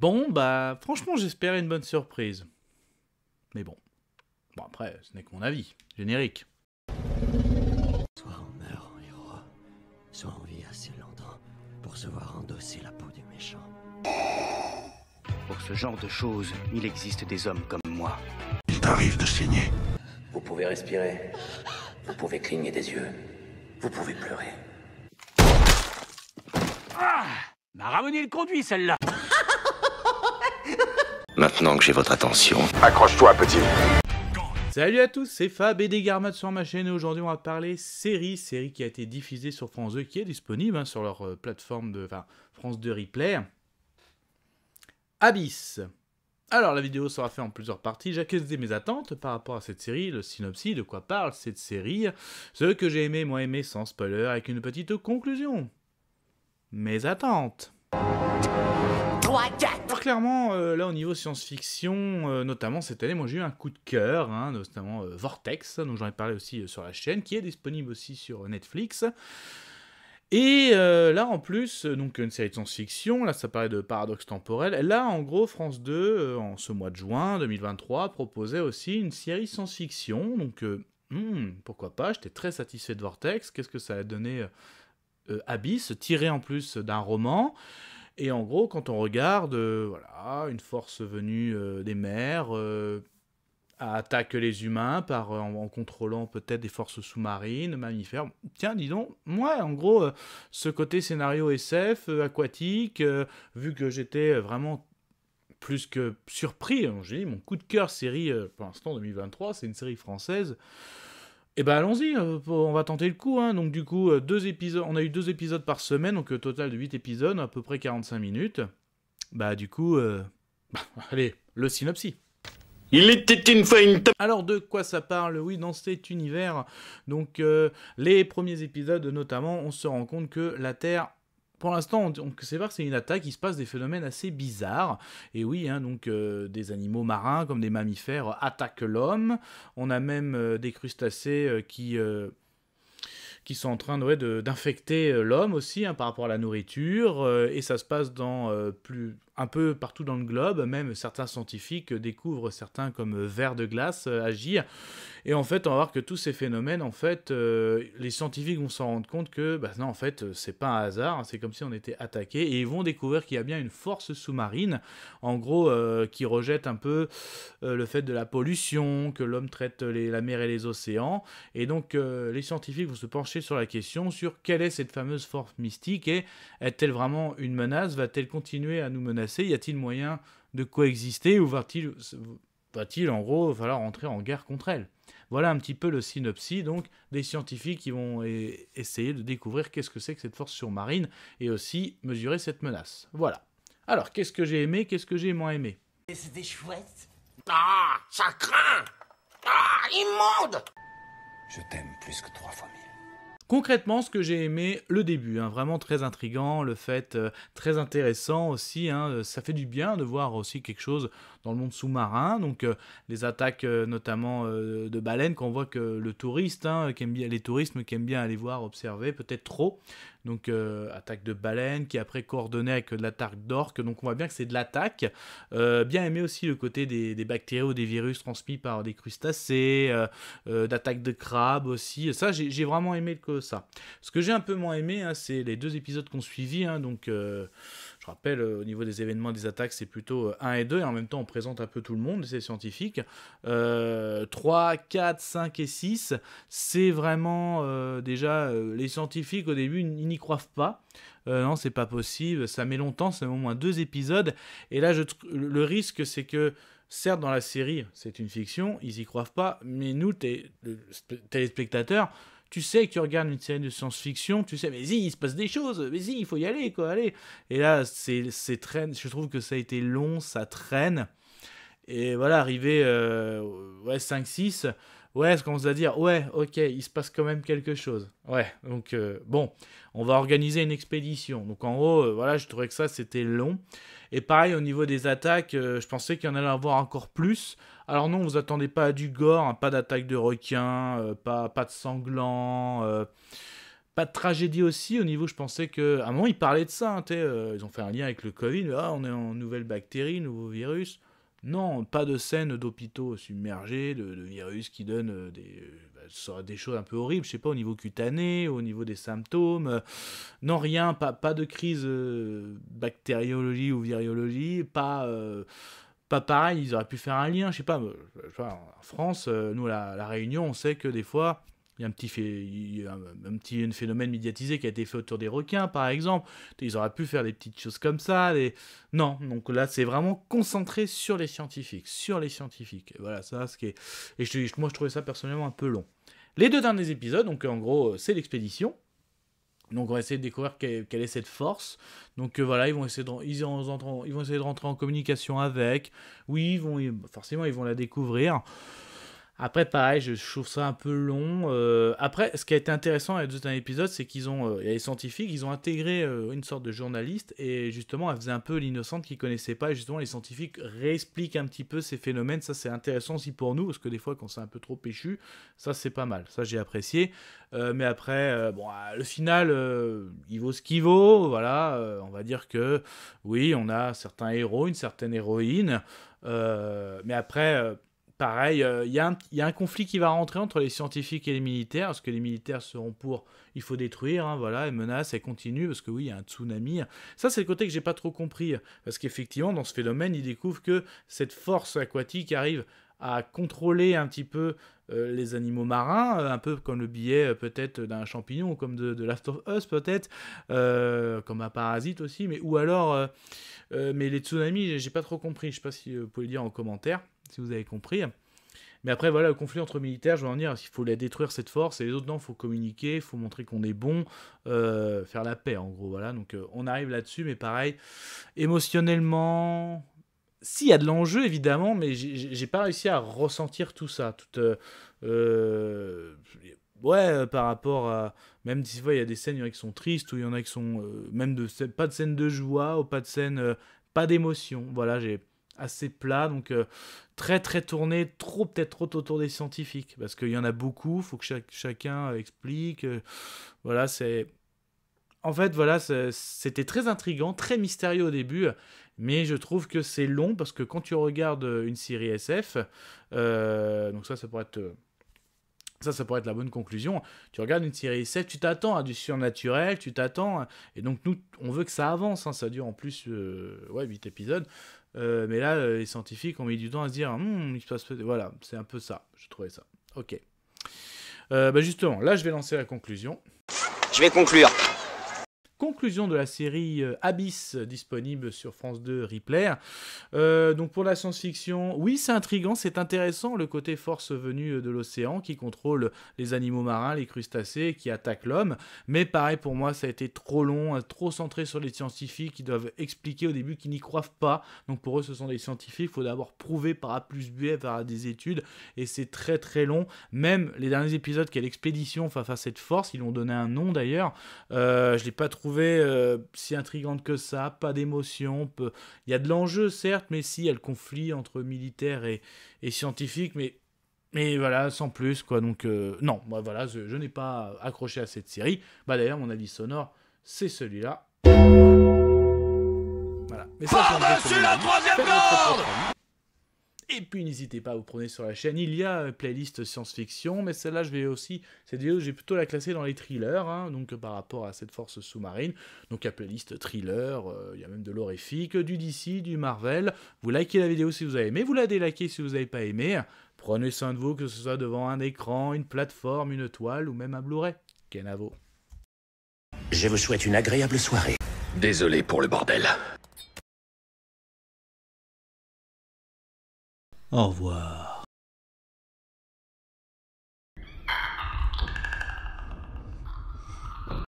Bon, bah, franchement, j'espérais une bonne surprise. Mais bon. Bon, après, ce n'est que mon avis. Générique. Soit on meurt en héros, soit on vit assez longtemps pour se voir endosser la peau du méchant. Pour ce genre de choses, il existe des hommes comme moi. Il t'arrive de saigner. Vous pouvez respirer. Vous pouvez cligner des yeux. Vous pouvez pleurer. Ah M'a ramené le conduit, celle-là Maintenant que j'ai votre attention... Accroche-toi, petit Salut à tous, c'est Fab et des Garmades sur ma chaîne. et Aujourd'hui, on va parler série, série qui a été diffusée sur France 2, qui est disponible hein, sur leur euh, plateforme de enfin, France 2 Replay. Abyss. Alors, la vidéo sera faite en plusieurs parties. J'accueille mes attentes par rapport à cette série, le synopsis, de quoi parle cette série, ce que j'ai aimé, moi aimé, sans spoiler, avec une petite conclusion. Mes attentes. 3, 4 clairement, euh, là au niveau science-fiction, euh, notamment cette année, moi j'ai eu un coup de cœur, hein, notamment euh, Vortex, dont j'en ai parlé aussi sur la chaîne, qui est disponible aussi sur Netflix. Et là en plus, donc une série de science-fiction, là ça parlait de paradoxe temporel, là en gros France 2, en ce mois de juin 2023, proposait aussi une série science-fiction, donc hmm, pourquoi pas, j'étais très satisfait de Vortex, qu'est-ce que ça a donné Abyss, tiré en plus d'un roman. Et en gros, quand on regarde, euh, voilà, une force venue euh, des mers euh, attaque les humains par, en, contrôlant peut-être des forces sous-marines, mammifères. Tiens, dis donc, moi, ouais, en gros, ce côté scénario SF, aquatique, vu que j'étais vraiment plus que surpris, hein, j'ai dit, mon coup de cœur série, pour l'instant 2023, c'est une série française. Et eh ben, allons-y, euh, on va tenter le coup. Hein. Donc du coup, euh, deux épisodes, on a eu deux épisodes par semaine, donc euh, total de 8 épisodes, à peu près 45 minutes. Bah du coup, bah, allez, le synopsis. Il était une fois une Alors de quoi ça parle Oui, dans cet univers, donc les premiers épisodes notamment, on se rend compte que la Terre pour l'instant, on, sait pas que c'est une attaque, il se passe des phénomènes assez bizarres. Et oui, hein, donc euh, des animaux marins comme des mammifères euh, attaquent l'homme. On a même euh, des crustacés qui qui sont en train d'infecter l'homme aussi hein, par rapport à la nourriture. et ça se passe dans plus un peu partout dans le globe, même certains scientifiques découvrent certains comme vers de glace euh, agir. Et en fait, on va voir que tous ces phénomènes, en fait, euh, les scientifiques vont s'en rendre compte que, bah non, en fait, c'est pas un hasard, hein, c'est comme si on était attaqué, et ils vont découvrir qu'il y a bien une force sous-marine, en gros, euh, qui rejette un peu le fait de la pollution, que l'homme traite les, la mer et les océans. Et donc, les scientifiques vont se pencher sur la question, sur quelle est cette fameuse force mystique, et est-elle vraiment une menace, va-t-elle continuer à nous menacer y a-t-il moyen de coexister ou va-t-il va-t-il en gros falloir entrer en guerre contre elle Voilà un petit peu le synopsis donc des scientifiques qui vont e-, essayer de découvrir qu'est-ce que c'est que cette force surmarine et aussi mesurer cette menace. Voilà. Alors qu'est-ce que j'ai aimé, qu'est-ce que j'ai moins aimé Ah, ça Ah, immonde. Je t'aime plus que trois fois mille. Concrètement, ce que j'ai aimé, le début, hein, vraiment très intrigant, le fait euh, très intéressant aussi, hein, euh, ça fait du bien de voir aussi quelque chose dans le monde sous-marin. Donc euh, les attaques euh, notamment euh, de baleines qu'on voit que le touriste, hein, aime bien, les touristes qui aiment bien aller voir, observer, peut-être trop. Donc attaque de baleine qui après coordonnée avec de l'attaque d'orque. Donc on voit bien que c'est de l'attaque. bien aimé aussi le côté des, bactéries ou des virus transmis par des crustacés, euh, d'attaque de crabes aussi. Ça j'ai vraiment aimé que ça. Ce que j'ai un peu moins aimé, hein, c'est les deux épisodes qu'on suivit. Hein. donc je rappelle, euh, au niveau des événements, des attaques, c'est plutôt 1 euh, et 2, et en même temps, on présente un peu tout le monde, c'est scientifique. 3, 4, 5 et 6, c'est vraiment euh, déjà, les scientifiques au début, ils n'y croient pas. Euh, non, c'est pas possible, ça met longtemps, c'est au moins deux épisodes. Et là, je le risque, c'est que, certes, dans la série, c'est une fiction, ils y croient pas, mais nous, téléspectateurs, tu sais que tu regardes une série de science-fiction, tu sais, mais si, il se passe des choses, mais si, il faut y aller, quoi, allez. Et là, c'est, traîne, je trouve que ça a été long, ça traîne. Et voilà, arrivé euh, ouais, 5-6, ouais, ce qu'on se à dire, ah, ouais, ok, il se passe quand même quelque chose. Ouais, donc euh, bon, on va organiser une expédition. Donc en gros, euh, voilà, je trouvais que ça c'était long. Et pareil au niveau des attaques, euh, je pensais qu'il y en allait avoir encore plus. Alors non, vous attendez pas à du gore, hein, pas d'attaque de requin, pas, de sanglant. pas de tragédie aussi au niveau, je pensais que... À un moment, ils parlaient de ça, hein, ils ont fait un lien avec le Covid, ah, on est en nouvelle bactérie, nouveau virus. Non, pas de scènes d'hôpitaux submergés, de, virus qui donnent euh, des, euh, bah, des choses un peu horribles, je sais pas, au niveau cutané, au niveau des symptômes. Euh, non, rien, pas, de crise bactériologie ou virologie, pas, pas pareil, ils auraient pu faire un lien, je sais pas, sais en France, nous, la, la Réunion, on sait que des fois, il y a un petit, fait, un, petit phénomène médiatisé qui a été fait autour des requins, par exemple. Ils auraient pu faire des petites choses comme ça. Non, donc là, c'est vraiment concentré sur les scientifiques. Sur les scientifiques. voilà, ça, ce qui est. Et moi, je trouvais ça personnellement un peu long. Les deux derniers épisodes, donc en gros, euh, c'est l'expédition. Donc on va essayer de découvrir quelle, est cette force. Donc euh, voilà, ils vont, essayer de, ils vont essayer de rentrer en communication avec. Oui, ils vont, forcément, ils vont la découvrir. Après, pareil, je trouve ça un peu long. Euh, après, ce qui a été intéressant avec un épisode, c'est qu'ils ont, euh, a les scientifiques, ils ont intégré euh, une sorte de journaliste et justement, elle faisait un peu l'innocente qui connaissait pas. Et justement, les scientifiques réexpliquent un petit peu ces phénomènes. Ça, c'est intéressant aussi pour nous parce que des fois, quand c'est un peu trop péchu, ça, c'est pas mal. Ça, j'ai apprécié. mais après, bon, le final, il vaut ce qu'il vaut. Voilà, on va dire que oui, on a certains héros, une certaine héroïne. mais après pareil, euh, il y, a un conflit qui va rentrer entre les scientifiques et les militaires, parce que les militaires seront pour il faut détruire, hein, voilà, et menace, elle continue, parce que oui, il y a un tsunami. Ça, c'est le côté que j'ai pas trop compris, parce qu'effectivement, dans ce phénomène, ils découvrent que cette force aquatique arrive à contrôler un petit peu euh, les animaux marins, euh, un peu comme le billet euh, peut-être d'un champignon, comme de, de Last of Us peut-être, comme un parasite aussi, mais ou alors, mais les tsunamis, j'ai pas trop compris, je sais pas si vous pouvez le dire en commentaire, si vous avez compris. Mais après, voilà, le conflit entre militaires, je vais en dire, il faut la détruire cette force, et les autres, non, il faut communiquer, il faut montrer qu'on est bon, faire la paix, en gros, voilà. Donc, on arrive là-dessus, mais pareil, émotionnellement, s'il y a de l'enjeu, évidemment, mais j'ai pas réussi à ressentir tout ça. Tout, euh, euh, ouais, euh, par rapport à. Même des fois, il y a des scènes il y en a qui sont tristes, ou il y en a qui sont. même de, pas de scène de joie, ou pas de scène. pas d'émotion. Voilà, j'ai assez plat, donc très très tourné, trop peut-être trop autour des scientifiques, parce qu'il y en a beaucoup, faut que chacun explique. voilà, c'est en fait, voilà, c'était très intrigant, très mystérieux au début mais je trouve que c'est long parce que quand tu regardes euh, une série SF, euh, donc ça, ça pourrait être. Euh, ça, ça pourrait être la bonne conclusion. Tu regardes une série SF, tu t'attends à du surnaturel, tu t'attends. Et donc, nous, on veut que ça avance. Hein. ça dure en plus ouais, 8 épisodes. mais là, les scientifiques ont mis du temps à se dire hmm, Voilà, c'est un peu ça. Je trouvais ça. Ok. Bah, justement, là, je vais lancer la conclusion. Je vais conclure conclusion de la série euh, Abyss disponible sur France 2 Replay. Euh, donc pour la science-fiction, oui, c'est intrigant, c'est intéressant le côté force venue euh, de l'océan qui contrôle les animaux marins, les crustacés, qui attaquent l'homme. Mais pareil pour moi, ça a été trop long, hein, trop centré sur les scientifiques qui doivent expliquer au début qu'ils n'y croient pas. Donc pour eux, ce sont des scientifiques, il faut d'abord prouver par A plus B, par des études, et c'est très très long. Même les derniers épisodes, est l'expédition face à cette force, ils l'ont donné un nom d'ailleurs. Euh, je l'ai pas trouvé trouvée euh, si intrigante que ça, pas d'émotion. Il y a de l'enjeu, certes, mais si, il y a le conflit entre militaire et, et scientifiques, mais, mais voilà, sans plus, quoi. Donc, euh, non, bah, voilà, je, n'ai pas accroché à cette série. Bah, D'ailleurs, mon avis sonore, c'est celui-là. Voilà. Mais ah, bah, la troisième et puis n'hésitez pas à vous prenez sur la chaîne, il y a euh, playlist science-fiction, mais celle-là je vais aussi, cette vidéo j'ai plutôt la classer dans les thrillers, hein. donc par rapport à cette force sous-marine, donc la playlist thriller, euh, il y a même de l'horrifique, du DC, du Marvel, vous likez la vidéo si vous avez aimé, vous la délikez si vous n'avez pas aimé, prenez soin de vous que ce soit devant un écran, une plateforme, une toile ou même un Blu-ray, Kenavo. Je vous souhaite une agréable soirée. Désolé pour le bordel. Au revoir.